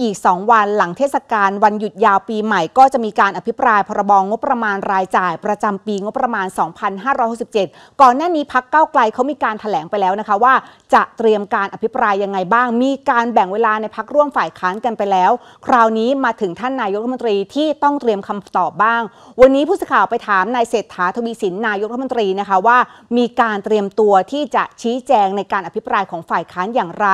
อีก 2 วันหลังเทศกาล วันหยุดยาวปีใหม่ก็จะมีการอภิปรายพรบงบประมาณรายจ่าย ประจำปีงบประมาณ 2567 ก่อนหน้านี้พักเก้าไกลเขามีการถแถลงไปแล้วนะคะว่า จะเตรียมการอภิปรายยังไงบ้าง มีการแบ่งเวลาในพักร่วมฝ่ายค้านกันไปแล้ว คราวนี้มาถึงท่าน นายกรัฐมนตรีที่ต้องเตรียมคำตอบบ้าง วันนี้ผู้สื่อข่าวไปถามนายเศรษฐาทวีสินนายกรัฐมนตรีนะคะว่า มีการเตรียมตัวที่จะชี้แจงในการอภิปรายของฝ่ายค้านอย่างไร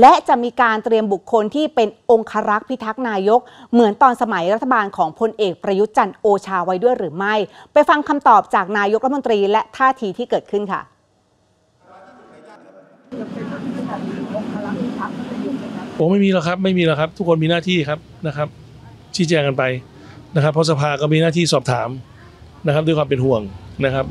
และจะมีการเตรียมบุคคลที่เป็นององครักษ์พิทักษ์นายกเหมือนตอนสมัยรัฐบาลของพลเอกประยุทธ์จันทร์โอชาไว้ด้วยหรือไม่ ไปฟังคำตอบจากนายกรัฐมนตรีและท่าทีที่เกิดขึ้นค่ะโอ้ไม่มีแล้วครับไม่มีแล้วครับ ทุกคนมีหน้าที่ครับนะครับ ชี้แจงกันไปนะครับเพราะสภาก็มีหน้าที่สอบถามนะครับด้วยความเป็นห่วงนะครับ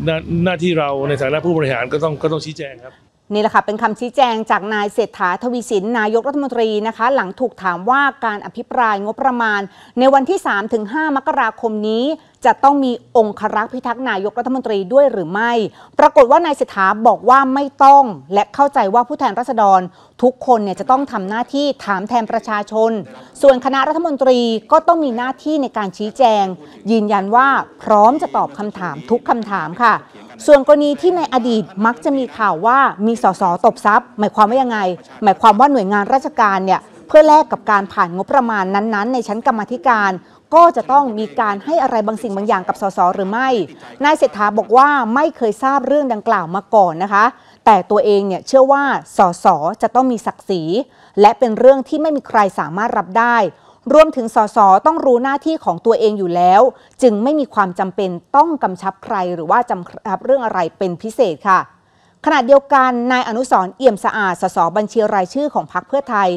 หน้าที่เราในฐานะผู้บริหารก็ต้องก็ต้องชี้แจงครับนี่แหละค่ะเป็นคำชี้แจงจากนายเศรษฐาทวีสิน นายกรัฐมนตรีนะคะ หลังถูกถามว่าการอภิปรายงบประมาณ ในวันที่ 3-5 มกราคมนี้ จะต้องมีองครักษ์พิทักษ์นายกรัฐมนตรีด้วยหรือไม่ ปรากฏว่านายเศรษฐาบอกว่าไม่ต้อง และเข้าใจว่าผู้แทนราษฎร ทุกคนเนี่ยจะต้องทำหน้าที่ถามแทนประชาชน ส่วนคณะรัฐมนตรีก็ต้องมีหน้าที่ในการชี้แจง ยืนยันว่าพร้อมจะตอบคำถามทุกคำถามค่ะส่วนกรณีที่ในอดีตมักจะมีข่าวว่ามีสสตบทรัพย์หมายความว่ายังไงหมายความว่าหน่วยงานราชการเนี่ยเพื่อแลกกับการผ่านงบประมาณนั้นๆ ในชั้นกรรมธิการ ก็จะต้องมีการให้อะไรบางสิ่งบางอย่างกับสสหรือไม่นายเศรษฐาบอกว่าไม่เคยทราบเรื่องดังกล่าวมาก่อนนะคะ แต่ตัวเองเนี่ยเชื่อว่าสสจะต้องมีศักดิ์ศรีและเป็นเรื่องที่ไม่มีใครสามารถรับได้รวมถึงสสต้องรู้หน้าที่ของตัวเองอยู่แล้ว จึงไม่มีความจำเป็นต้องกำชับใครหรือว่าจำรับเรื่องอะไรเป็นพิเศษค่ะขณะเดียวกันนายอนุสรเอี่ยมสะอาดสสบัญชีรายชื่อของพรรคเพื่อไทย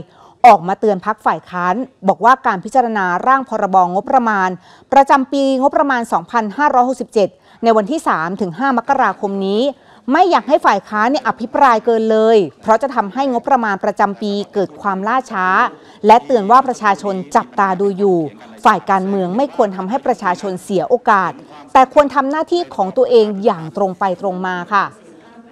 ออกมาเตือนพักฝ่ายค้าน บอกว่าการพิจารณาร่างพรบงบประมาณ ประจำปีงบประมาณ 2567 ในวันที่ 3-5 มกราคมนี้ไม่อยากให้ฝ่ายค้านเนี่ยอภิปรายเกินเลย เพราะจะทำให้งบประมาณประจำปีเกิดความล่าช้า และเตือนว่าประชาชนจับตาดูอยู่ ฝ่ายการเมืองไม่ควรทำให้ประชาชนเสียโอกาส แต่ควรทำหน้าที่ของตัวเองอย่างตรงไปตรงมาค่ะ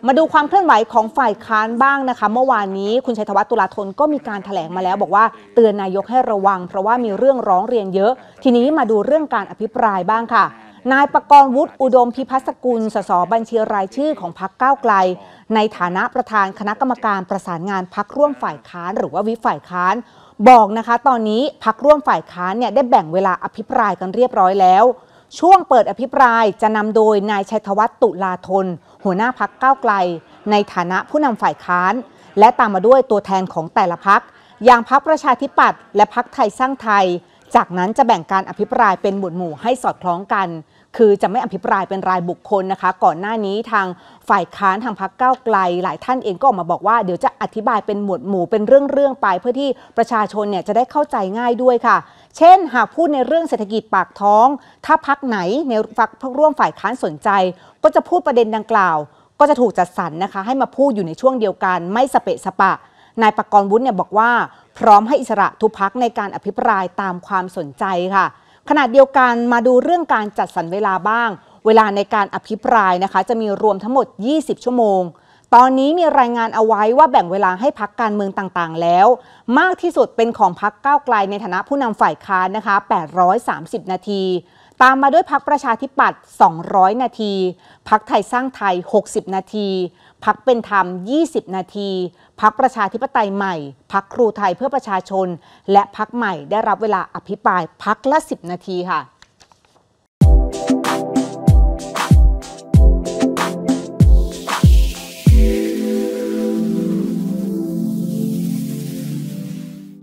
มาดูความเคลื่อนไหวของฝ่ายค้านบ้างนะคะ เมื่อวานนี้คุณชัยธวัฒน์ตุลาธนก็มีการถแถลงมาแล้ว บอกว่าเตือนนายกให้ระวัง เพราะว่ามีเรื่องร้องเรียนเยอะ ทีนี้มาดูเรื่องการอภิปรายบ้างค่ะนายประกรณ์วุฒิอุดมพิพัฒกุลสสบัญชีรายชื่อของพักก้าวไกล ในฐานะประธานคณะกรรมการประสานงานพักร่วมฝ่ายค้านหรือว่าวิฝ่ายค้าน บอกนะคะตอนนี้พักร่วมฝ่ายค้านเนี่ยได้แบ่งเวลาอภิปรายกันเรียบร้อยแล้ว ช่วงเปิดอภิปรายจะนำโดยนายชัยธวัฒน์ตุลาธนหัวหน้าพักก้าวไกล ในฐานะผู้นำฝ่ายค้าน และตามมาด้วยตัวแทนของแต่ละพักอย่างพักประชาธิปัตย์และพักไทยสร้างไทยจากนั้นจะแบ่งการอภิปรายเป็นหมวดหมู่ให้สอดคล้องกัน คือจะไม่อภิปรายเป็นรายบุคคลนะคะ ก่อนหน้านี้ทางฝ่ายค้านทางพรรคก้าวไกล หลายท่านเองก็ออกมาบอกว่าเดี๋ยวจะอธิบายเป็นหมวดหมู่เป็นเรื่องๆไปเพื่อที่ประชาชนเนี่ยจะได้เข้าใจง่ายด้วยค่ะ เช่นหากพูดในเรื่องเศรษฐกิจปากท้อง ถ้าพักไหนในฝักพักร่วมฝ่ายค้านสนใจ ก็จะพูดประเด็นดังกล่าว ก็จะถูกจัดสรรนนะคะ ให้มาพูดอยู่ในช่วงเดียวกัน ไม่สเปะสปะ นายปกรณ์วุฒิเนี่ยบอกว่าพร้อมให้อิสระทุกพักในการอภิปรายตามความสนใจค่ะขณะเดียวกันมาดูเรื่องการจัดสรรเวลาบ้าง เวลาในการอภิปรายนะคะ จะมีรวมทั้งหมด 20 ชั่วโมง ตอนนี้มีรายงานเอาไว้ว่าแบ่งเวลาให้พักการเมืองต่างๆแล้ว มากที่สุดเป็นของพักก้าวไกลในฐานะผู้นำฝ่ายค้านนะคะ 830 นาที ตามมาด้วยพักประชาธิปัตย์ 200 นาทีพักไทยสร้างไทย 60 นาทีพักเป็นธรรม 20 นาทีพักประชาธิปไตยใหม่ พักครูไทยเพื่อประชาชน และพักใหม่ได้รับเวลาอภิปรายพักละ 10 นาทีค่ะ